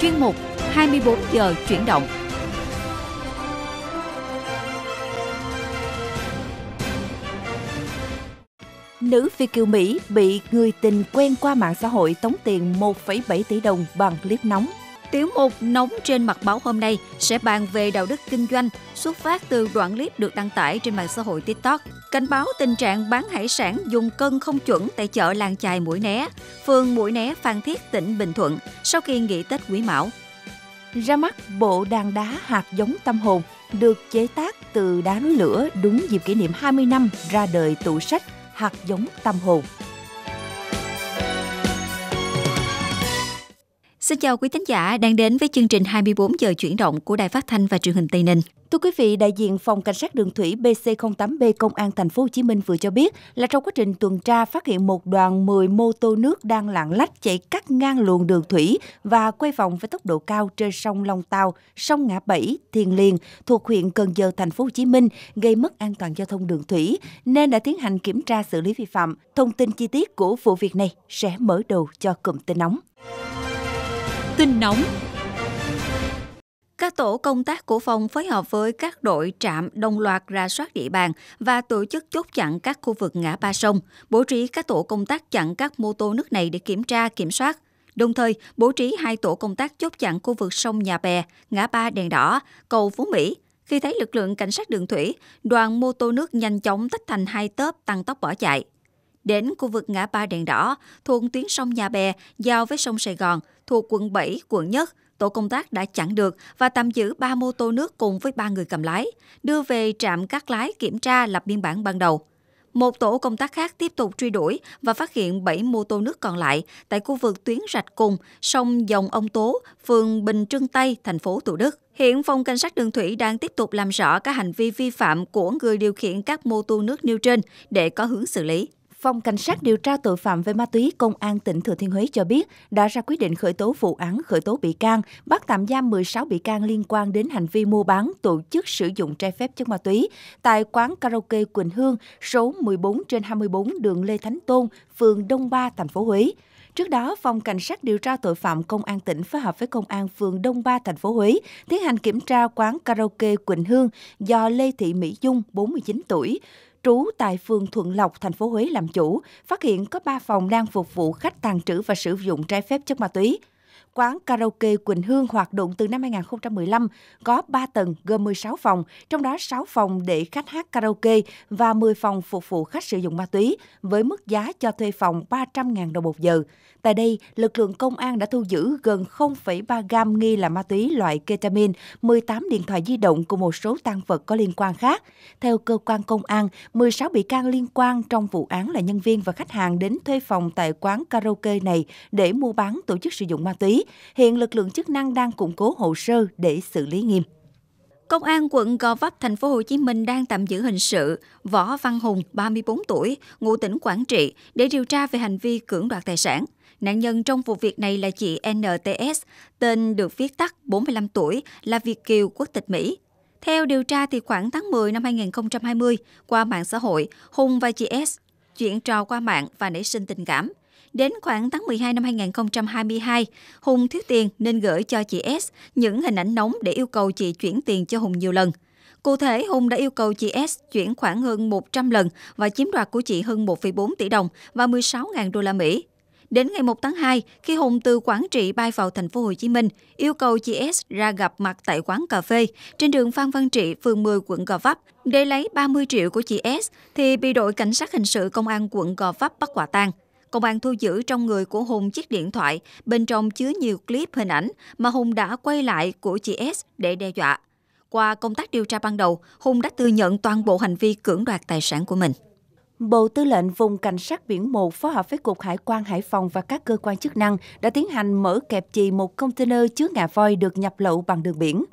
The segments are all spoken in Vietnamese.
chuyên mục 24 giờ chuyển động. Nữ phi kiều Mỹ bị người tình quen qua mạng xã hội tống tiền 1,7 tỷ đồng bằng clip nóng Tiểu mục Nóng trên mặt báo hôm nay sẽ bàn về đạo đức kinh doanh xuất phát từ đoạn clip được đăng tải trên mạng xã hội TikTok cảnh báo tình trạng bán hải sản dùng cân không chuẩn tại chợ làng chài Mũi Né, phường Mũi Né, Phan Thiết, tỉnh Bình Thuận sau khi nghỉ Tết Quý Mão. Ra mắt bộ đàn đá hạt giống tâm hồn được chế tác từ đá núi lửa đúng dịp kỷ niệm 20 năm ra đời tủ sách hạt giống tâm hồn Xin chào quý thính giả đang đến với chương trình 24 giờ chuyển động của Đài Phát thanh và Truyền hình Tây Ninh. Thưa quý vị, đại diện phòng cảnh sát đường thủy BC08B công an thành phố Hồ Chí Minh vừa cho biết là trong quá trình tuần tra phát hiện một đoàn 10 mô tô nước đang lạng lách chạy cắt ngang luồng đường thủy và quay vòng với tốc độ cao trên sông Long tàu sông Ngã Bảy, Thiền Liền thuộc huyện Cần Giờ thành phố Hồ Chí Minh gây mất an toàn giao thông đường thủy nên đã tiến hành kiểm tra xử lý vi phạm. Thông tin chi tiết của vụ việc này sẽ mở đầu cho cụm tin nóng tin nóng. Các tổ công tác của phòng phối hợp với các đội trạm đồng loạt ra soát địa bàn và tổ chức chốt chặn các khu vực ngã ba sông, bố trí các tổ công tác chặn các mô tô nước này để kiểm tra, kiểm soát. Đồng thời, bố trí hai tổ công tác chốt chặn khu vực sông Nhà Bè, ngã ba đèn đỏ, cầu Phú Mỹ. Khi thấy lực lượng cảnh sát đường thủy, đoàn mô tô nước nhanh chóng tách thành hai tớp tăng tốc bỏ chạy. Đến khu vực ngã ba đèn đỏ, thuộc tuyến sông Nhà Bè giao với sông Sài Gòn, thuộc quận 7, quận Nhất, tổ công tác đã chặn được và tạm giữ 3 mô tô nước cùng với 3 người cầm lái, đưa về trạm các lái kiểm tra lập biên bản ban đầu. Một tổ công tác khác tiếp tục truy đuổi và phát hiện 7 mô tô nước còn lại tại khu vực tuyến rạch cùng sông Dòng Ông Tố, phường Bình Trưng Tây, thành phố Thủ Đức. Hiện phòng cảnh sát đường thủy đang tiếp tục làm rõ các hành vi vi phạm của người điều khiển các mô tô nước nêu trên để có hướng xử lý. Phòng Cảnh sát điều tra tội phạm về ma túy Công an tỉnh Thừa Thiên Huế cho biết đã ra quyết định khởi tố vụ án khởi tố bị can, bắt tạm giam 16 bị can liên quan đến hành vi mua bán, tổ chức sử dụng trái phép chất ma túy tại quán karaoke Quỳnh Hương số 14 trên 24 đường Lê Thánh Tôn, phường Đông Ba, thành phố Huế. Trước đó, phòng cảnh sát điều tra tội phạm công an tỉnh phối hợp với công an phường Đông Ba thành phố Huế tiến hành kiểm tra quán karaoke Quỳnh Hương do Lê Thị Mỹ Dung, 49 tuổi, trú tại phường Thuận Lộc, thành phố Huế làm chủ, phát hiện có 3 phòng đang phục vụ khách tàn trữ và sử dụng trái phép chất ma túy quán karaoke Quỳnh Hương hoạt động từ năm 2015 có 3 tầng gồm 16 phòng, trong đó 6 phòng để khách hát karaoke và 10 phòng phục vụ khách sử dụng ma túy với mức giá cho thuê phòng 300.000 đồng một giờ. Tại đây, lực lượng công an đã thu giữ gần 0,3 gam nghi là ma túy loại ketamin, 18 điện thoại di động cùng một số tăng vật có liên quan khác. Theo cơ quan công an, 16 bị can liên quan trong vụ án là nhân viên và khách hàng đến thuê phòng tại quán karaoke này để mua bán tổ chức sử dụng ma túy. Hiện lực lượng chức năng đang củng cố hồ sơ để xử lý nghiêm. Công an quận Gò Vấp, thành phố Hồ Chí Minh đang tạm giữ hình sự Võ Văn Hùng, 34 tuổi, ngụ tỉnh Quảng Trị để điều tra về hành vi cưỡng đoạt tài sản. Nạn nhân trong vụ việc này là chị NTS, tên được viết tắt 45 tuổi, là Việt Kiều quốc tịch Mỹ. Theo điều tra thì khoảng tháng 10 năm 2020, qua mạng xã hội, Hùng và chị S chuyển trò qua mạng và nảy sinh tình cảm. Đến khoảng tháng 12 năm 2022, Hùng thiếu tiền nên gửi cho chị S những hình ảnh nóng để yêu cầu chị chuyển tiền cho Hùng nhiều lần. Cụ thể, Hùng đã yêu cầu chị S chuyển khoảng hơn 100 lần và chiếm đoạt của chị hơn 1,4 tỷ đồng và 16.000 đô la Mỹ. Đến ngày 1 tháng 2, khi Hùng từ Quảng Trị bay vào thành phố Hồ Chí Minh, yêu cầu chị S ra gặp mặt tại quán cà phê trên đường Phan Văn Trị, phường 10, quận Gò Vấp để lấy 30 triệu của chị S thì bị đội cảnh sát hình sự công an quận Gò Vấp bắt quả tang. Công an thu giữ trong người của Hùng chiếc điện thoại, bên trong chứa nhiều clip hình ảnh mà Hùng đã quay lại của chị S để đe dọa. Qua công tác điều tra ban đầu, Hùng đã thừa nhận toàn bộ hành vi cưỡng đoạt tài sản của mình. Bộ Tư lệnh Vùng Cảnh sát Biển 1 phối hợp với Cục Hải quan Hải Phòng và các cơ quan chức năng đã tiến hành mở kẹp chì một container chứa ngà voi được nhập lậu bằng đường biển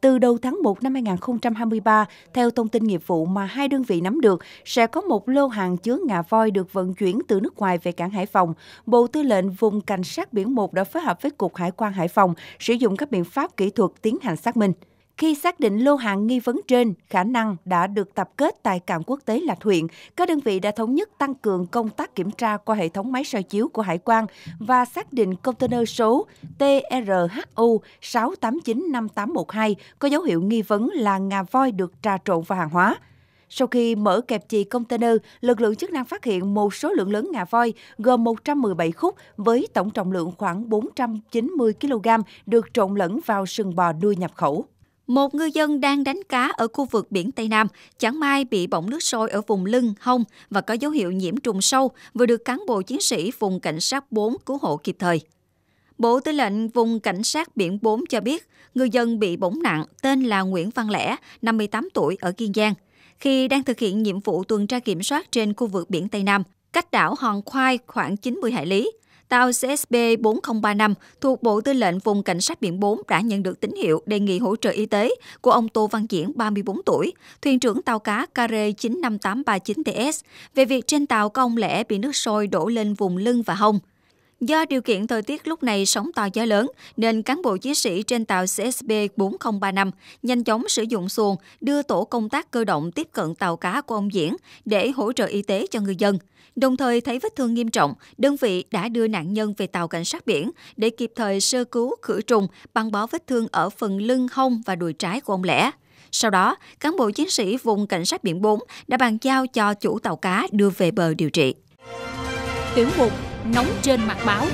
từ đầu tháng 1 năm 2023, theo thông tin nghiệp vụ mà hai đơn vị nắm được, sẽ có một lô hàng chứa ngà voi được vận chuyển từ nước ngoài về cảng Hải Phòng. Bộ Tư lệnh Vùng Cảnh sát Biển 1 đã phối hợp với Cục Hải quan Hải Phòng sử dụng các biện pháp kỹ thuật tiến hành xác minh. Khi xác định lô hàng nghi vấn trên khả năng đã được tập kết tại cảng quốc tế Lạch Huyện, các đơn vị đã thống nhất tăng cường công tác kiểm tra qua hệ thống máy soi chiếu của hải quan và xác định container số TRHU 6895812 có dấu hiệu nghi vấn là ngà voi được trà trộn vào hàng hóa. Sau khi mở kẹp chì container, lực lượng chức năng phát hiện một số lượng lớn ngà voi gồm 117 khúc với tổng trọng lượng khoảng 490 kg được trộn lẫn vào sừng bò nuôi nhập khẩu. Một ngư dân đang đánh cá ở khu vực biển Tây Nam, chẳng may bị bỏng nước sôi ở vùng lưng, hông và có dấu hiệu nhiễm trùng sâu, vừa được cán bộ chiến sĩ vùng cảnh sát 4 cứu hộ kịp thời. Bộ Tư lệnh vùng Cảnh sát Biển 4 cho biết, ngư dân bị bỏng nặng tên là Nguyễn Văn Lẽ, 58 tuổi ở Kiên Giang. Khi đang thực hiện nhiệm vụ tuần tra kiểm soát trên khu vực biển Tây Nam, cách đảo Hòn Khoai khoảng 90 hải lý, tàu CSB 4035 thuộc Bộ Tư lệnh Vùng Cảnh sát Biển 4 đã nhận được tín hiệu đề nghị hỗ trợ y tế của ông Tô Văn Diễn, 34 tuổi, thuyền trưởng tàu cá Care 95839TS, về việc trên tàu có ông Lẽ bị nước sôi đổ lên vùng lưng và hông. Do điều kiện thời tiết lúc này sóng to gió lớn, nên cán bộ chiến sĩ trên tàu CSB 4035 nhanh chóng sử dụng xuồng đưa tổ công tác cơ động tiếp cận tàu cá của ông Diễn để hỗ trợ y tế cho người dân. Đồng thời thấy vết thương nghiêm trọng, đơn vị đã đưa nạn nhân về tàu cảnh sát biển để kịp thời sơ cứu khử trùng băng bó vết thương ở phần lưng, hông và đùi trái của ông Lẻ. Sau đó, cán bộ chiến sĩ vùng cảnh sát biển 4 đã bàn giao cho chủ tàu cá đưa về bờ điều trị. Tiểu mục nóng trên mặt báo.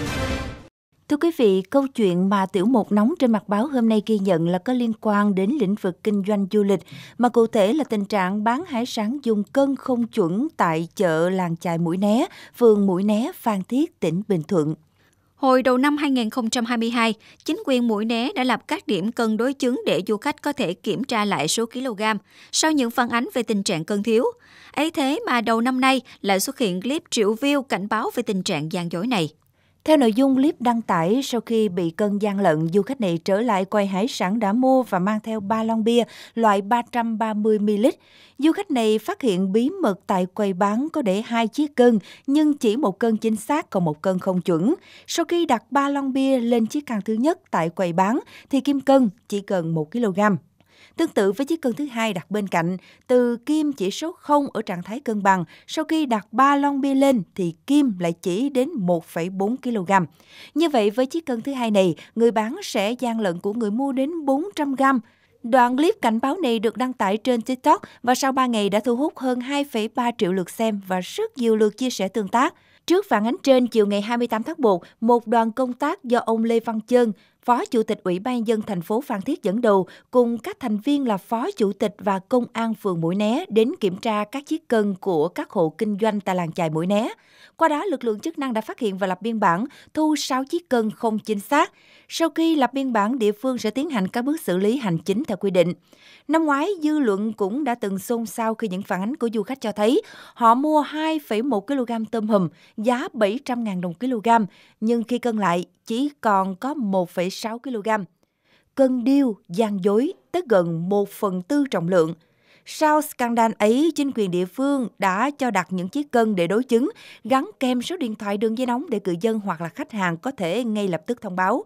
Thưa quý vị, câu chuyện mà tiểu mục nóng trên mặt báo hôm nay ghi nhận là có liên quan đến lĩnh vực kinh doanh du lịch, mà cụ thể là tình trạng bán hải sản dùng cân không chuẩn tại chợ làng chài Mũi Né, phường Mũi Né, Phan Thiết, tỉnh Bình Thuận. Hồi đầu năm 2022, chính quyền Mũi Né đã lập các điểm cân đối chứng để du khách có thể kiểm tra lại số kg sau những phản ánh về tình trạng cân thiếu. Ấy thế mà đầu năm nay lại xuất hiện clip triệu view cảnh báo về tình trạng gian dối này. Theo nội dung clip đăng tải, sau khi bị cân gian lận, du khách này trở lại quay hải sản đã mua và mang theo 3 lon bia loại 330ml. Du khách này phát hiện bí mật tại quầy bán có để hai chiếc cân, nhưng chỉ một cân chính xác còn một cân không chuẩn. Sau khi đặt 3 lon bia lên chiếc can thứ nhất tại quầy bán, thì kim cân chỉ cần 1 kg. Tương tự với chiếc cân thứ hai đặt bên cạnh, từ kim chỉ số 0 ở trạng thái cân bằng, sau khi đặt 3 lon bia lên thì kim lại chỉ đến 1,4 kg. Như vậy với chiếc cân thứ hai này, người bán sẽ gian lận của người mua đến 400 gram. Đoạn clip cảnh báo này được đăng tải trên TikTok và sau 3 ngày đã thu hút hơn 2,3 triệu lượt xem và rất nhiều lượt chia sẻ tương tác. Trước phản ánh trên, chiều ngày 28 tháng 1, một đoàn công tác do ông Lê Văn Chơn, Phó Chủ tịch Ủy ban dân thành phố Phan Thiết dẫn đầu cùng các thành viên là Phó Chủ tịch và Công an phường Mũi Né đến kiểm tra các chiếc cân của các hộ kinh doanh tại làng chài Mũi Né. Qua đó, lực lượng chức năng đã phát hiện và lập biên bản thu 6 chiếc cân không chính xác. Sau khi lập biên bản, địa phương sẽ tiến hành các bước xử lý hành chính theo quy định. Năm ngoái, dư luận cũng đã từng xôn xao khi những phản ánh của du khách cho thấy họ mua 2,1 kg tôm hùm, giá 700.000 đồng kg, nhưng khi cân lại, chỉ còn có 1,6 kg. Cân điêu, gian dối tới gần 1 phần tư trọng lượng. Sau scandal ấy, chính quyền địa phương đã cho đặt những chiếc cân để đối chứng, gắn kèm số điện thoại đường dây nóng để cư dân hoặc là khách hàng có thể ngay lập tức thông báo.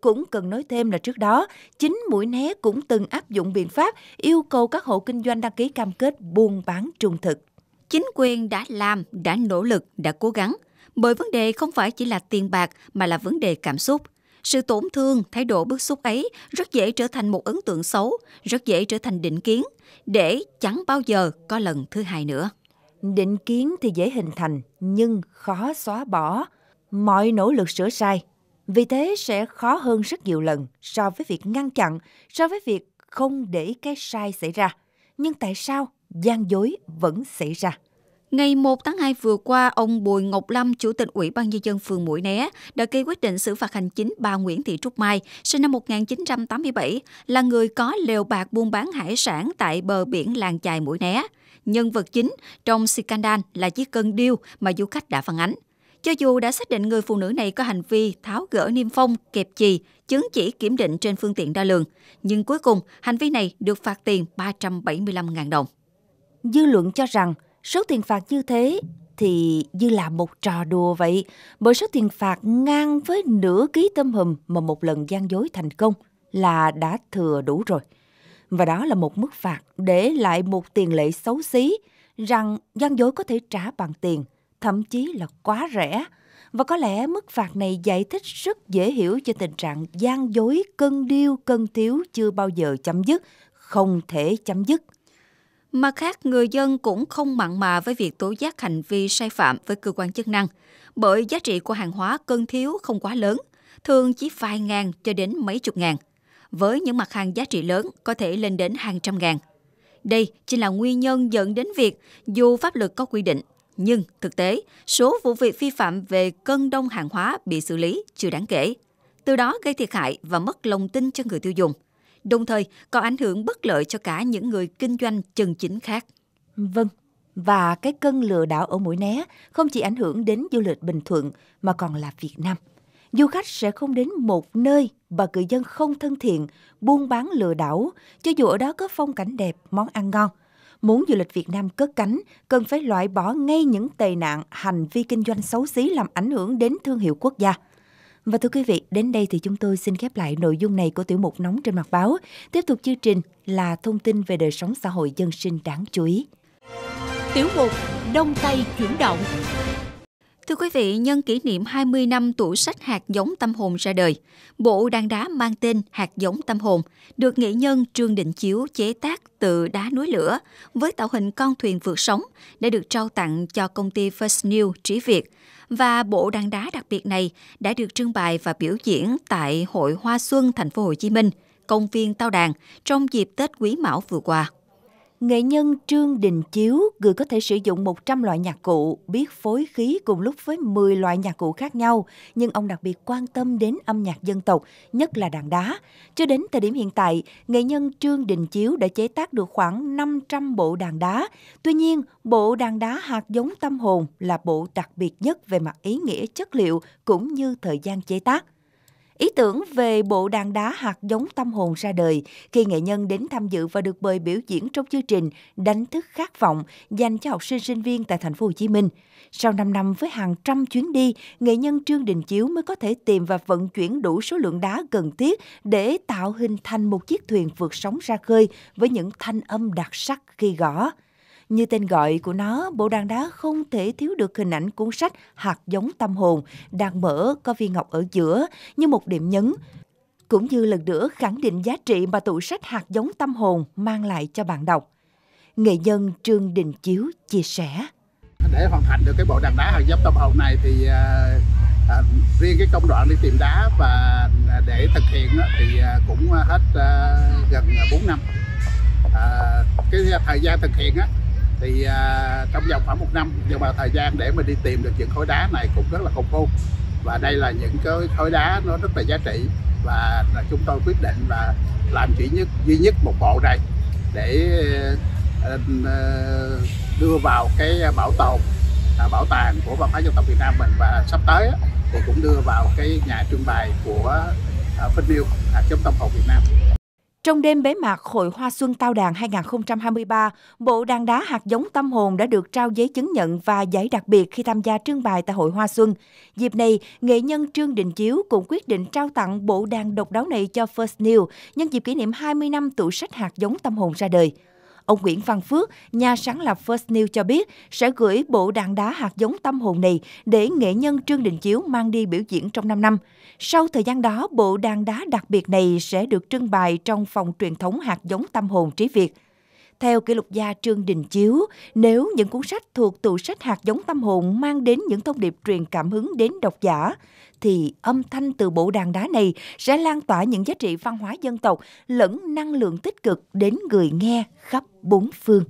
Cũng cần nói thêm là trước đó, chính Mũi Né cũng từng áp dụng biện pháp yêu cầu các hộ kinh doanh đăng ký cam kết buôn bán trung thực. Chính quyền đã làm, đã nỗ lực, đã cố gắng bởi vấn đề không phải chỉ là tiền bạc mà là vấn đề cảm xúc. Sự tổn thương, thái độ bức xúc ấy rất dễ trở thành một ấn tượng xấu, rất dễ trở thành định kiến, để chẳng bao giờ có lần thứ hai nữa. Định kiến thì dễ hình thành nhưng khó xóa bỏ. Mọi nỗ lực sửa sai vì thế sẽ khó hơn rất nhiều lần so với việc ngăn chặn, so với việc không để cái sai xảy ra. Nhưng tại sao gian dối vẫn xảy ra? Ngày 1 tháng 2 vừa qua, ông Bùi Ngọc Lâm, Chủ tịch Ủy ban Nhân dân phường Mũi Né, đã ký quyết định xử phạt hành chính bà Nguyễn Thị Trúc Mai, sinh năm 1987, là người có lều bạc buôn bán hải sản tại bờ biển làng chài Mũi Né. Nhân vật chính trong scandal là chiếc cân điêu mà du khách đã phản ánh. Cho dù đã xác định người phụ nữ này có hành vi tháo gỡ niêm phong, kẹp chì, chứng chỉ kiểm định trên phương tiện đo lường, nhưng cuối cùng hành vi này được phạt tiền 375.000 đồng. Dư luận cho rằng Số tiền phạt như thế thì như là một trò đùa vậy, bởi số tiền phạt ngang với nửa ký tâm hùm mà một lần gian dối thành công là đã thừa đủ rồi. Và đó là một mức phạt để lại một tiền lệ xấu xí rằng gian dối có thể trả bằng tiền, thậm chí là quá rẻ. Và có lẽ mức phạt này giải thích rất dễ hiểu cho tình trạng gian dối cân điêu cân thiếu chưa bao giờ chấm dứt, không thể chấm dứt Mặt khác, người dân cũng không mặn mà với việc tố giác hành vi sai phạm với cơ quan chức năng, bởi giá trị của hàng hóa cân thiếu không quá lớn, thường chỉ vài ngàn cho đến mấy chục ngàn. Với những mặt hàng giá trị lớn có thể lên đến hàng trăm ngàn. Đây chính là nguyên nhân dẫn đến việc dù pháp luật có quy định, nhưng thực tế số vụ việc vi phạm về cân đông hàng hóa bị xử lý chưa đáng kể. Từ đó gây thiệt hại và mất lòng tin cho người tiêu dùng đồng thời có ảnh hưởng bất lợi cho cả những người kinh doanh chân chính khác. Vâng, và cái cân lừa đảo ở Mũi Né không chỉ ảnh hưởng đến du lịch Bình Thuận mà còn là Việt Nam. Du khách sẽ không đến một nơi và người dân không thân thiện, buôn bán lừa đảo, cho dù ở đó có phong cảnh đẹp, món ăn ngon. Muốn du lịch Việt Nam cất cánh, cần phải loại bỏ ngay những tệ nạn, hành vi kinh doanh xấu xí làm ảnh hưởng đến thương hiệu quốc gia. Và thưa quý vị, đến đây thì chúng tôi xin khép lại nội dung này của tiểu mục nóng trên mặt báo. Tiếp tục chương trình là thông tin về đời sống xã hội dân sinh đáng chú ý. Tiểu mục Đông Tây chuyển động. Thưa quý vị, nhân kỷ niệm 20 năm tủ sách hạt giống tâm hồn ra đời, bộ đàn đá mang tên hạt giống tâm hồn được nghệ nhân Trương Định Chiếu chế tác từ đá núi lửa với tạo hình con thuyền vượt sóng đã được trao tặng cho công ty First New Trí Việt – và bộ đàn đá đặc biệt này đã được trưng bày và biểu diễn tại Hội Hoa Xuân Thành phố Hồ Chí Minh, công viên Tao Đàn trong dịp Tết Quý Mão vừa qua. Nghệ nhân Trương Đình Chiếu, người có thể sử dụng 100 loại nhạc cụ, biết phối khí cùng lúc với 10 loại nhạc cụ khác nhau, nhưng ông đặc biệt quan tâm đến âm nhạc dân tộc, nhất là đàn đá. Cho đến thời điểm hiện tại, nghệ nhân Trương Đình Chiếu đã chế tác được khoảng 500 bộ đàn đá. Tuy nhiên, bộ đàn đá hạt giống tâm hồn là bộ đặc biệt nhất về mặt ý nghĩa chất liệu cũng như thời gian chế tác. Ý tưởng về bộ đàn đá hạt giống tâm hồn ra đời khi nghệ nhân đến tham dự và được mời biểu diễn trong chương trình Đánh thức khát vọng dành cho học sinh sinh viên tại thành phố Hồ Chí Minh. Sau 5 năm với hàng trăm chuyến đi, nghệ nhân Trương Đình Chiếu mới có thể tìm và vận chuyển đủ số lượng đá cần thiết để tạo hình thành một chiếc thuyền vượt sóng ra khơi với những thanh âm đặc sắc khi gõ. Như tên gọi của nó, bộ đàn đá không thể thiếu được hình ảnh cuốn sách Hạt giống tâm hồn, đàn mở có viên ngọc ở giữa như một điểm nhấn, cũng như lần nữa khẳng định giá trị mà tủ sách Hạt giống tâm hồn mang lại cho bạn đọc. Nghệ nhân Trương Đình Chiếu chia sẻ. Để hoàn thành được cái bộ đàn đá Hạt giống tâm hồn này thì à, à riêng cái công đoạn đi tìm đá và để thực hiện thì à, cũng hết à, gần 4 năm à, cái thời gian thực hiện á, thì à, trong vòng khoảng một năm nhưng mà thời gian để mà đi tìm được những khối đá này cũng rất là công phu và đây là những cái khối đá nó rất là giá trị và chúng tôi quyết định là làm chỉ nhất duy nhất một bộ này để à, à, đưa vào cái bảo tồn à, bảo tàng của văn hóa dân tộc Việt Nam mình và sắp tới thì cũng đưa vào cái nhà trưng bày của Phích Niêu, hạt giống tâm hồn Việt Nam. Trong đêm bế mạc Hội Hoa Xuân Tao Đàn 2023, bộ đàn đá hạt giống tâm hồn đã được trao giấy chứng nhận và giải đặc biệt khi tham gia trưng bày tại Hội Hoa Xuân. Dịp này, nghệ nhân Trương Đình Chiếu cũng quyết định trao tặng bộ đàn độc đáo này cho First New nhân dịp kỷ niệm 20 năm tủ sách hạt giống tâm hồn ra đời. Ông Nguyễn Văn Phước, nhà sáng lập First New cho biết sẽ gửi bộ đàn đá hạt giống tâm hồn này để nghệ nhân Trương Đình Chiếu mang đi biểu diễn trong 5 năm. Sau thời gian đó, bộ đàn đá đặc biệt này sẽ được trưng bày trong phòng truyền thống hạt giống tâm hồn trí Việt. Theo kỷ lục gia Trương Đình Chiếu, nếu những cuốn sách thuộc tủ sách hạt giống tâm hồn mang đến những thông điệp truyền cảm hứng đến độc giả, thì âm thanh từ bộ đàn đá này sẽ lan tỏa những giá trị văn hóa dân tộc lẫn năng lượng tích cực đến người nghe khắp bốn phương.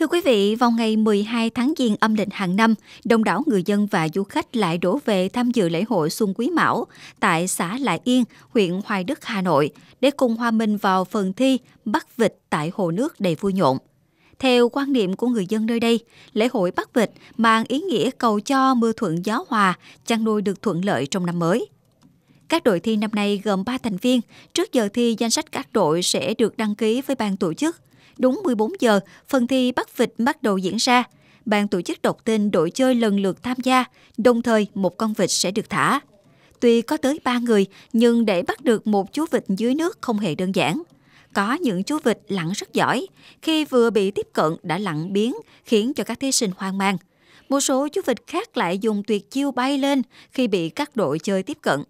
Thưa quý vị, vào ngày 12 tháng Giêng âm lịch hàng năm, đông đảo người dân và du khách lại đổ về tham dự lễ hội Xuân Quý Mão tại xã Lại Yên, huyện Hoài Đức, Hà Nội để cùng hòa mình vào phần thi bắt vịt tại hồ nước đầy vui nhộn. Theo quan niệm của người dân nơi đây, lễ hội bắt vịt mang ý nghĩa cầu cho mưa thuận gió hòa, chăn nuôi được thuận lợi trong năm mới. Các đội thi năm nay gồm 3 thành viên, trước giờ thi danh sách các đội sẽ được đăng ký với ban tổ chức. Đúng 14 giờ, phần thi bắt vịt bắt đầu diễn ra. Ban tổ chức đọc tin đội chơi lần lượt tham gia, đồng thời một con vịt sẽ được thả. Tuy có tới 3 người, nhưng để bắt được một chú vịt dưới nước không hề đơn giản. Có những chú vịt lặn rất giỏi, khi vừa bị tiếp cận đã lặn biến, khiến cho các thí sinh hoang mang. Một số chú vịt khác lại dùng tuyệt chiêu bay lên khi bị các đội chơi tiếp cận.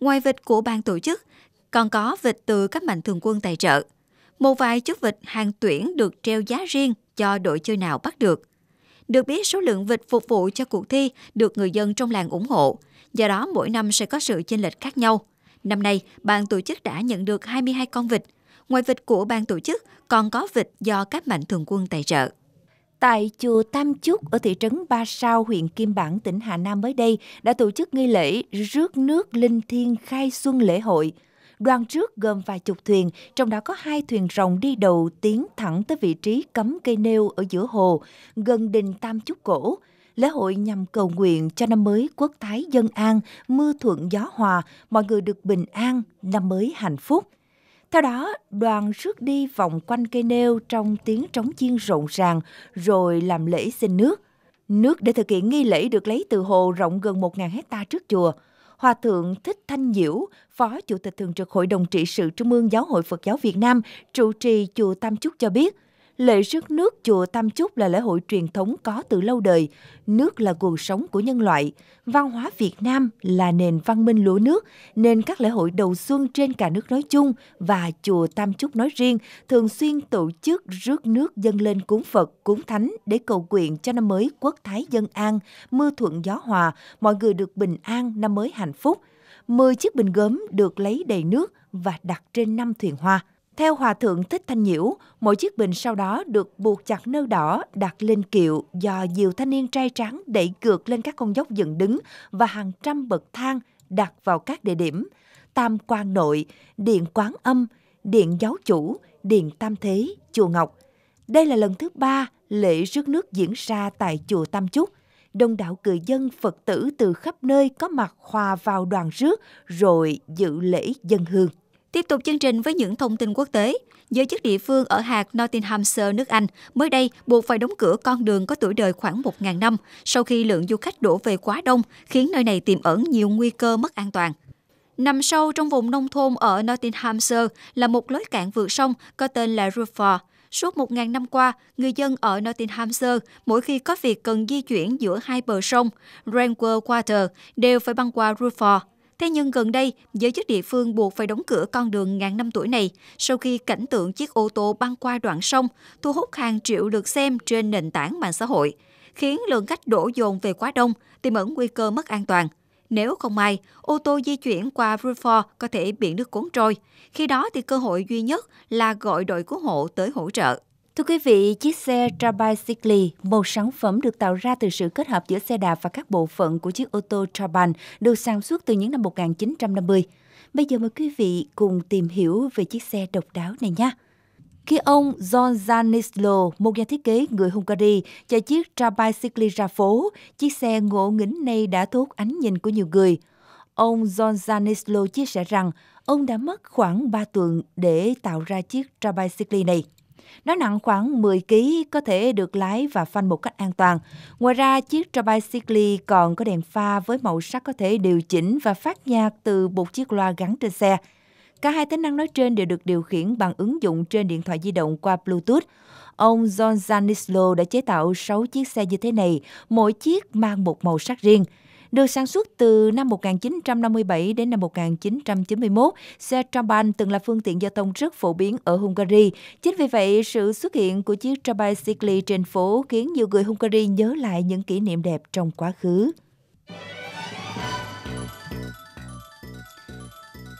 Ngoài vịt của ban tổ chức, còn có vịt từ các mạnh thường quân tài trợ – một vài chút vịt hàng tuyển được treo giá riêng cho đội chơi nào bắt được. Được biết số lượng vịt phục vụ cho cuộc thi được người dân trong làng ủng hộ, do đó mỗi năm sẽ có sự chênh lệch khác nhau. Năm nay, ban tổ chức đã nhận được 22 con vịt. Ngoài vịt của ban tổ chức, còn có vịt do các mạnh thường quân tài trợ. Tại chùa Tam Chúc ở thị trấn Ba Sao, huyện Kim Bảng, tỉnh Hà Nam mới đây đã tổ chức nghi lễ rước nước linh thiêng khai xuân lễ hội – Đoàn trước gồm vài chục thuyền, trong đó có hai thuyền rồng đi đầu tiến thẳng tới vị trí cấm cây nêu ở giữa hồ, gần đình Tam Chúc Cổ. Lễ hội nhằm cầu nguyện cho năm mới quốc thái dân an, mưa thuận gió hòa, mọi người được bình an, năm mới hạnh phúc. Theo đó, đoàn rước đi vòng quanh cây nêu trong tiếng trống chiên rộn ràng, rồi làm lễ xin nước. Nước để thực hiện nghi lễ được lấy từ hồ rộng gần 1.000 hecta trước chùa – Hòa Thượng Thích Thanh Diễu, Phó Chủ tịch Thường trực Hội đồng Trị sự Trung ương Giáo hội Phật giáo Việt Nam, trụ trì Chùa Tam Chúc cho biết – Lễ rước nước chùa Tam Chúc là lễ hội truyền thống có từ lâu đời. Nước là cuộc sống của nhân loại. Văn hóa Việt Nam là nền văn minh lúa nước, nên các lễ hội đầu xuân trên cả nước nói chung và chùa Tam Chúc nói riêng thường xuyên tổ chức rước nước dân lên cúng Phật, cúng Thánh để cầu nguyện cho năm mới quốc thái dân an, mưa thuận gió hòa, mọi người được bình an, năm mới hạnh phúc. 10 chiếc bình gốm được lấy đầy nước và đặt trên 5 thuyền hoa. Theo Hòa Thượng Thích Thanh Nhiễu, mỗi chiếc bình sau đó được buộc chặt nơ đỏ đặt lên kiệu do nhiều thanh niên trai tráng đẩy cược lên các con dốc dựng đứng và hàng trăm bậc thang đặt vào các địa điểm Tam Quan Nội, Điện Quán Âm, Điện Giáo Chủ, Điện Tam Thế, Chùa Ngọc. Đây là lần thứ ba lễ rước nước diễn ra tại Chùa Tam Chúc. Đông đảo cư dân Phật tử từ khắp nơi có mặt hòa vào đoàn rước rồi dự lễ dân hương. Tiếp tục chương trình với những thông tin quốc tế. Giới chức địa phương ở hạt Nottinghamshire, nước Anh, mới đây buộc phải đóng cửa con đường có tuổi đời khoảng 1.000 năm sau khi lượng du khách đổ về quá đông, khiến nơi này tiềm ẩn nhiều nguy cơ mất an toàn. Nằm sâu trong vùng nông thôn ở Nottinghamshire là một lối cạn vượt sông có tên là Rufford. Suốt 1.000 năm qua, người dân ở Nottinghamshire mỗi khi có việc cần di chuyển giữa hai bờ sông, Ranker Water, đều phải băng qua Rufford. Thế nhưng gần đây, giới chức địa phương buộc phải đóng cửa con đường ngàn năm tuổi này sau khi cảnh tượng chiếc ô tô băng qua đoạn sông thu hút hàng triệu lượt xem trên nền tảng mạng xã hội, khiến lượng khách đổ dồn về quá đông, tiềm ẩn nguy cơ mất an toàn. Nếu không may, ô tô di chuyển qua Bruford có thể bị nước cuốn trôi. Khi đó thì cơ hội duy nhất là gọi đội cứu hộ tới hỗ trợ. Thưa quý vị, chiếc xe Trabicycli, một sản phẩm được tạo ra từ sự kết hợp giữa xe đạp và các bộ phận của chiếc ô tô Traban, được sản xuất từ những năm 1950. Bây giờ mời quý vị cùng tìm hiểu về chiếc xe độc đáo này nhé. Khi ông John Zanislo, một nhà thiết kế người Hungary, chạy chiếc Trabicycli ra phố, chiếc xe ngộ nghĩnh này đã thu hút ánh nhìn của nhiều người. Ông John Zanislo chia sẻ rằng ông đã mất khoảng 3 tuần để tạo ra chiếc Trabicycli này. Nó nặng khoảng 10 kg, có thể được lái và phanh một cách an toàn. Ngoài ra, chiếc Trabicycle còn có đèn pha với màu sắc có thể điều chỉnh và phát nhạc từ một chiếc loa gắn trên xe. Cả hai tính năng nói trên đều được điều khiển bằng ứng dụng trên điện thoại di động qua Bluetooth. Ông John Zanislo đã chế tạo 6 chiếc xe như thế này, mỗi chiếc mang một màu sắc riêng được sản xuất từ năm 1957 đến năm 1991. Xe Trabant từng là phương tiện giao thông rất phổ biến ở Hungary. Chính vì vậy, sự xuất hiện của chiếc Trabicycle trên phố khiến nhiều người Hungary nhớ lại những kỷ niệm đẹp trong quá khứ.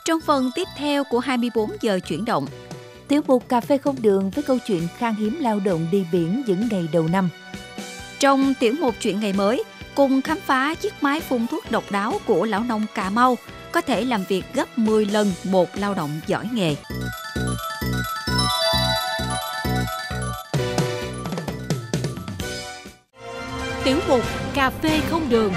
Trong phần tiếp theo của 24 giờ chuyển động, tiểu mục cà phê không đường với câu chuyện khan hiếm lao động đi biển những ngày đầu năm. Trong tiểu mục chuyện ngày mới, cùng khám phá chiếc máy phun thuốc độc đáo của lão nông Cà Mau, có thể làm việc gấp 10 lần một lao động giỏi nghề. Tiểu mục Cà phê không đường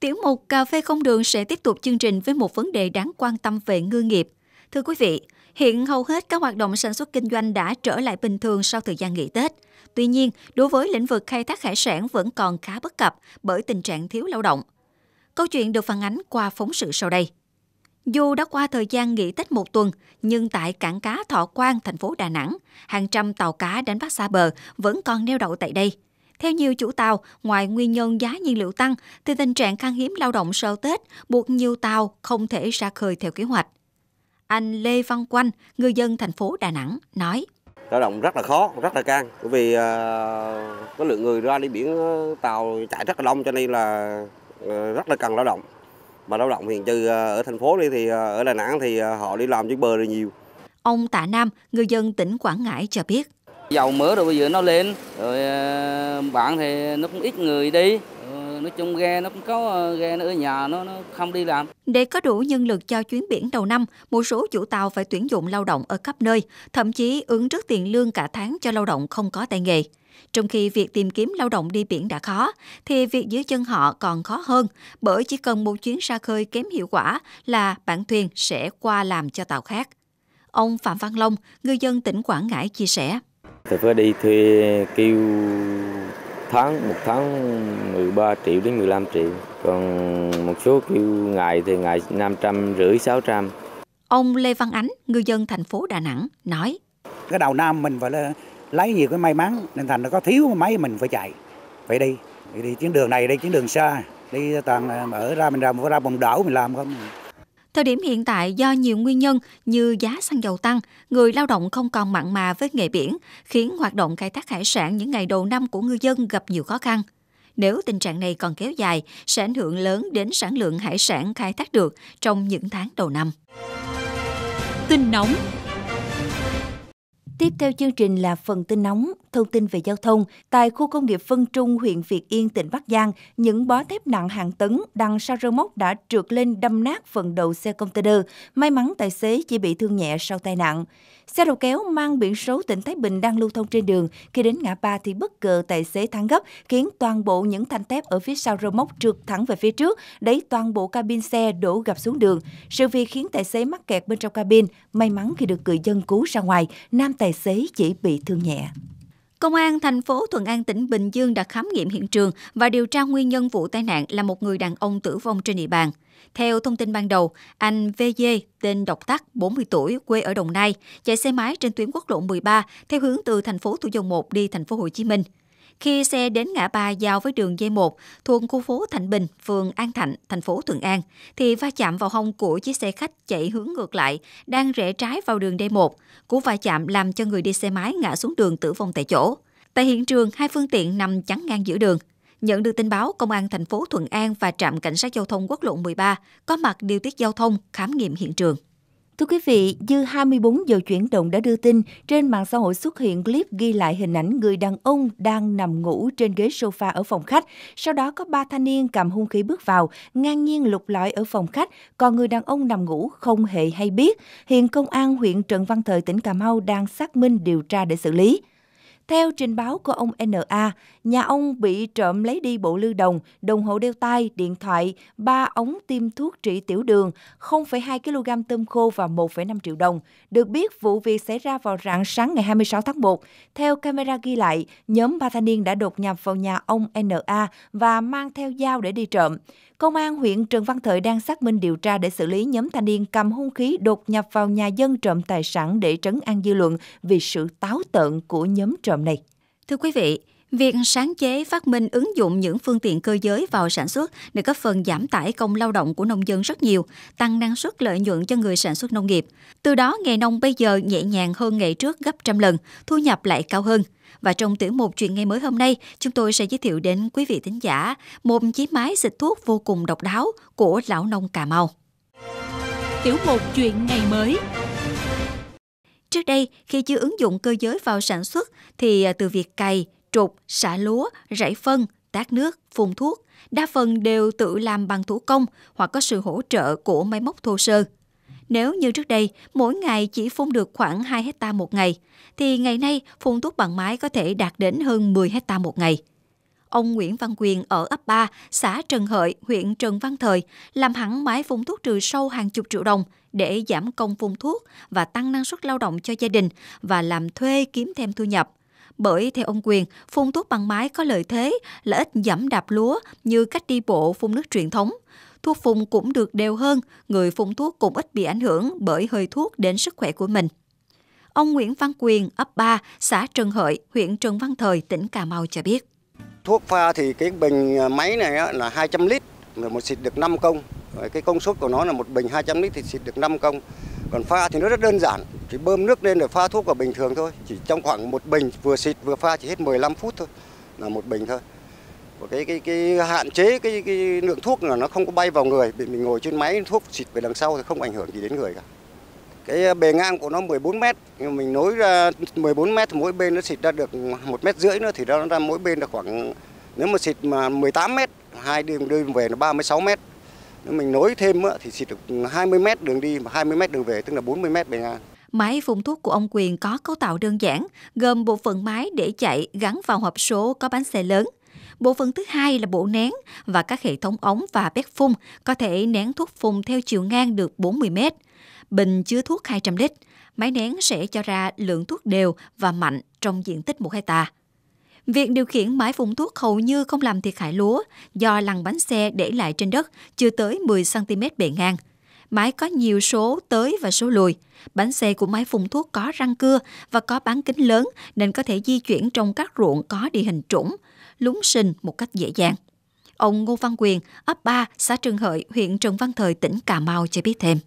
Tiểu mục Cà phê không đường sẽ tiếp tục chương trình với một vấn đề đáng quan tâm về ngư nghiệp. Thưa quý vị, hiện hầu hết các hoạt động sản xuất kinh doanh đã trở lại bình thường sau thời gian nghỉ Tết – Tuy nhiên, đối với lĩnh vực khai thác hải sản vẫn còn khá bất cập bởi tình trạng thiếu lao động. Câu chuyện được phản ánh qua phóng sự sau đây. Dù đã qua thời gian nghỉ Tết một tuần, nhưng tại cảng cá Thọ Quang, thành phố Đà Nẵng, hàng trăm tàu cá đánh bắt xa bờ vẫn còn neo đậu tại đây. Theo nhiều chủ tàu, ngoài nguyên nhân giá nhiên liệu tăng, thì tình trạng khan hiếm lao động sau Tết buộc nhiều tàu không thể ra khơi theo kế hoạch. Anh Lê Văn Quanh, người dân thành phố Đà Nẵng, nói lao động rất là khó rất là căng bởi vì uh, lượng người ra đi biển ờ, tàu chạy rất là đông cho nên là ờ, rất là cần lao động mà lao động hiện trừ ở thành phố đi thì ở Đà Nẵng thì họ đi làm trên bờ rồi nhiều. Ông Tạ Nam, người dân tỉnh Quảng Ngãi cho biết. Dầu mỡ rồi bây giờ nó lên, rồi bạn thì nó cũng ít người đi, nói chung ghe nó cũng có ờ, ghe nó ở nhà nó, nó không đi làm. Để có đủ nhân lực cho chuyến biển đầu năm, một số chủ tàu phải tuyển dụng lao động ở khắp nơi, thậm chí ứng trước tiền lương cả tháng cho lao động không có tay nghề. Trong khi việc tìm kiếm lao động đi biển đã khó, thì việc dưới chân họ còn khó hơn, bởi chỉ cần một chuyến xa khơi kém hiệu quả là bản thuyền sẽ qua làm cho tàu khác. Ông Phạm Văn Long, ngư dân tỉnh Quảng Ngãi chia sẻ. Thì phải đi thuê kêu tháng một tháng 13 triệu đến 15 triệu còn một số kêu ngày thì ngày 500 rưỡi 600 ông Lê Văn Ánh người dân thành phố Đà Nẵng nói cái đầu năm mình phải lấy nhiều cái may mắn nên thành nó có thiếu máy mình phải chạy phải đi đi chuyến đường này đi chuyến đường xa đi toàn mở ra mình ra mình ra vùng đảo mình làm không Thời điểm hiện tại do nhiều nguyên nhân như giá xăng dầu tăng, người lao động không còn mặn mà với nghề biển, khiến hoạt động khai thác hải sản những ngày đầu năm của ngư dân gặp nhiều khó khăn. Nếu tình trạng này còn kéo dài, sẽ ảnh hưởng lớn đến sản lượng hải sản khai thác được trong những tháng đầu năm. Tin nóng Tiếp theo chương trình là phần tin nóng thông tin về giao thông, tại khu công nghiệp Phân Trung, huyện Việt Yên, tỉnh Bắc Giang, những bó thép nặng hàng tấn đằng sau rơ móc đã trượt lên đâm nát phần đầu xe container. May mắn tài xế chỉ bị thương nhẹ sau tai nạn. Xe đầu kéo mang biển số tỉnh Thái Bình đang lưu thông trên đường. Khi đến ngã ba thì bất ngờ tài xế thắng gấp, khiến toàn bộ những thanh thép ở phía sau rơ móc trượt thẳng về phía trước, đẩy toàn bộ cabin xe đổ gập xuống đường. Sự việc khiến tài xế mắc kẹt bên trong cabin. May mắn khi được người dân cứu ra ngoài, nam tài xế chỉ bị thương nhẹ. Công an thành phố Thuận An tỉnh Bình Dương đã khám nghiệm hiện trường và điều tra nguyên nhân vụ tai nạn là một người đàn ông tử vong trên địa bàn. Theo thông tin ban đầu, anh VD, tên độc tắc 40 tuổi, quê ở Đồng Nai, chạy xe máy trên tuyến quốc lộ 13 theo hướng từ thành phố Thủ Dầu Một đi thành phố Hồ Chí Minh. Khi xe đến ngã ba giao với đường dây 1 thuộc khu phố Thạnh Bình, phường An Thạnh, thành phố Thuận An, thì va chạm vào hông của chiếc xe khách chạy hướng ngược lại, đang rẽ trái vào đường dây 1 Cú va chạm làm cho người đi xe máy ngã xuống đường tử vong tại chỗ. Tại hiện trường, hai phương tiện nằm chắn ngang giữa đường. Nhận được tin báo, Công an thành phố Thuận An và Trạm Cảnh sát Giao thông Quốc lộ 13 có mặt điều tiết giao thông, khám nghiệm hiện trường. Thưa quý vị, dư 24 giờ chuyển động đã đưa tin trên mạng xã hội xuất hiện clip ghi lại hình ảnh người đàn ông đang nằm ngủ trên ghế sofa ở phòng khách. Sau đó có ba thanh niên cầm hung khí bước vào, ngang nhiên lục lọi ở phòng khách, còn người đàn ông nằm ngủ không hề hay biết. Hiện công an huyện Trần Văn Thời tỉnh Cà Mau đang xác minh điều tra để xử lý. Theo trình báo của ông N.A, nhà ông bị trộm lấy đi bộ lưu đồng, đồng hồ đeo tay, điện thoại, 3 ống tiêm thuốc trị tiểu đường, 0,2 kg tôm khô và 1,5 triệu đồng. Được biết, vụ việc xảy ra vào rạng sáng ngày 26 tháng 1. Theo camera ghi lại, nhóm ba thanh niên đã đột nhập vào nhà ông N.A và mang theo dao để đi trộm. Công an huyện Trần Văn Thời đang xác minh điều tra để xử lý nhóm thanh niên cầm hung khí đột nhập vào nhà dân trộm tài sản để trấn an dư luận vì sự táo tợn của nhóm trộm trộm này. Thưa quý vị, Việc sáng chế phát minh ứng dụng những phương tiện cơ giới vào sản xuất được góp phần giảm tải công lao động của nông dân rất nhiều, tăng năng suất lợi nhuận cho người sản xuất nông nghiệp. Từ đó, nghề nông bây giờ nhẹ nhàng hơn ngày trước gấp trăm lần, thu nhập lại cao hơn. Và trong tiểu mục chuyện ngày mới hôm nay, chúng tôi sẽ giới thiệu đến quý vị thính giả một chiếc máy xịt thuốc vô cùng độc đáo của lão nông Cà Mau. Tiểu mục chuyện ngày mới Trước đây, khi chưa ứng dụng cơ giới vào sản xuất, thì à, từ việc cày, trục, xả lúa, rải phân, tát nước, phun thuốc, đa phần đều tự làm bằng thủ công hoặc có sự hỗ trợ của máy móc thô sơ. Nếu như trước đây, mỗi ngày chỉ phun được khoảng 2 hecta một ngày, thì ngày nay phun thuốc bằng máy có thể đạt đến hơn 10 hecta một ngày ông Nguyễn Văn Quyền ở ấp 3, xã Trần Hợi, huyện Trần Văn Thời, làm hẳn máy phun thuốc trừ sâu hàng chục triệu đồng để giảm công phun thuốc và tăng năng suất lao động cho gia đình và làm thuê kiếm thêm thu nhập. Bởi theo ông Quyền, phun thuốc bằng máy có lợi thế, là ít giảm đạp lúa như cách đi bộ phun nước truyền thống. Thuốc phun cũng được đều hơn, người phun thuốc cũng ít bị ảnh hưởng bởi hơi thuốc đến sức khỏe của mình. Ông Nguyễn Văn Quyền, ấp 3, xã Trần Hợi, huyện Trần Văn Thời, tỉnh Cà Mau cho biết. Thuốc pha thì cái bình à, máy này là 200 lít, một xịt được 5 công. Cái công suất của nó là một bình 200 lít thì xịt được 5 công. Còn pha thì nó rất đơn giản, chỉ bơm nước lên để pha thuốc vào bình thường thôi. Chỉ trong khoảng một bình vừa xịt vừa pha chỉ hết 15 phút thôi, là một bình thôi. Và cái cái cái hạn chế cái, cái lượng thuốc là nó không có bay vào người, bị mình ngồi trên máy thuốc xịt về đằng sau thì không ảnh hưởng gì đến người cả cái ờ, bề ngang của nó 14 mét nhưng mình nối ra 14 mét thì mỗi bên nó xịt ra được một mét rưỡi nữa thì nó ra mỗi bên là khoảng nếu mà xịt mà 18 mét hai đường đi về là 36 mét nếu mình nối thêm thì xịt được 20 mét đường đi và 20 mét đường về tức là 40 mét bề ngang Máy phun thuốc của ông Quyền có cấu tạo đơn giản, gồm bộ phận máy để chạy gắn vào hộp số có bánh xe lớn. Bộ phận thứ hai là bộ nén và các hệ thống ống và bét phun có thể nén thuốc phun theo chiều ngang được 40 mét bình chứa thuốc 200 lít, máy nén sẽ cho ra lượng thuốc đều và mạnh trong diện tích 1 hecta. Việc điều khiển máy phun thuốc hầu như không làm thiệt hại lúa do lằn bánh xe để lại trên đất chưa tới 10cm bề ngang. Máy có nhiều số tới và số lùi. Bánh xe của máy phun thuốc có răng cưa và có bán kính lớn nên có thể di chuyển trong các ruộng có địa hình trũng, lúng sình một cách dễ dàng. Ông Ngô Văn Quyền, ấp 3, xã Trường Hợi, huyện Trần Văn Thời, tỉnh Cà Mau cho biết thêm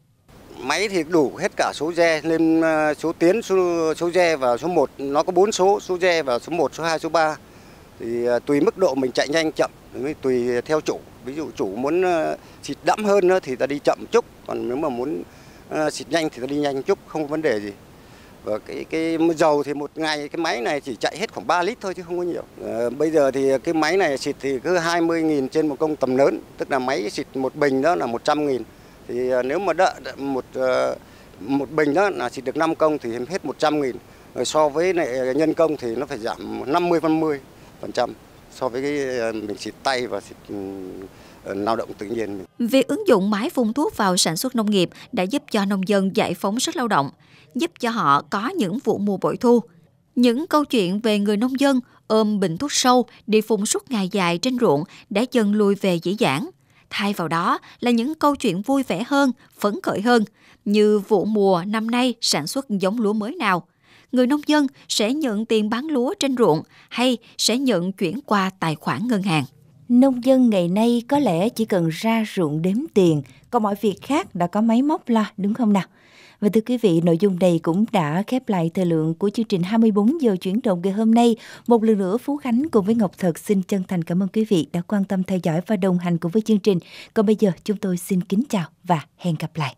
máy thì đủ hết cả số dê lên ờ, số tiến số số dê và số 1 nó có bốn số số dê và số 1 số 2 số 3 thì ờ, tùy mức độ mình chạy nhanh chậm mới tùy theo chủ ví dụ chủ muốn ờ, xịt đẫm hơn thì ta đi chậm chút còn nếu mà muốn xịt nhanh thì ta đi nhanh chút không có vấn đề gì và cái cái dầu thì một ngày cái máy này chỉ chạy hết khoảng 3 lít thôi chứ không có nhiều. À, bây giờ thì cái máy này xịt thì cứ 20.000 trên một công tầm lớn, tức là máy xịt một bình đó là 100.000 thì à, nếu mà đợi một à, một bình đó là chỉ được 5 công thì hết 100 nghìn rồi so với này nhân công thì nó phải giảm 50 phần 10 phần trăm so với cái à, mình xịt tay và xịt ừ, ờ, lao động tự nhiên. Việc ứng dụng máy phun thuốc vào sản xuất nông nghiệp đã giúp cho nông dân giải phóng sức lao động, giúp cho họ có những vụ mùa bội thu. Những câu chuyện về người nông dân ôm bình thuốc sâu đi phun suốt ngày dài trên ruộng đã dần lùi về dễ dàng. Thay vào đó là những câu chuyện vui vẻ hơn, phấn khởi hơn, như vụ mùa năm nay sản xuất giống lúa mới nào. Người nông dân sẽ nhận tiền bán lúa trên ruộng hay sẽ nhận chuyển qua tài khoản ngân hàng. Nông dân ngày nay có lẽ chỉ cần ra ruộng đếm tiền, còn mọi việc khác đã có máy móc lo, đúng không nào? Và thưa quý vị, nội dung này cũng đã khép lại thời lượng của chương trình 24 giờ chuyển động ngày hôm nay. Một lần nữa Phú Khánh cùng với Ngọc Thật xin chân thành cảm ơn quý vị đã quan tâm theo dõi và đồng hành cùng với chương trình. Còn bây giờ chúng tôi xin kính chào và hẹn gặp lại.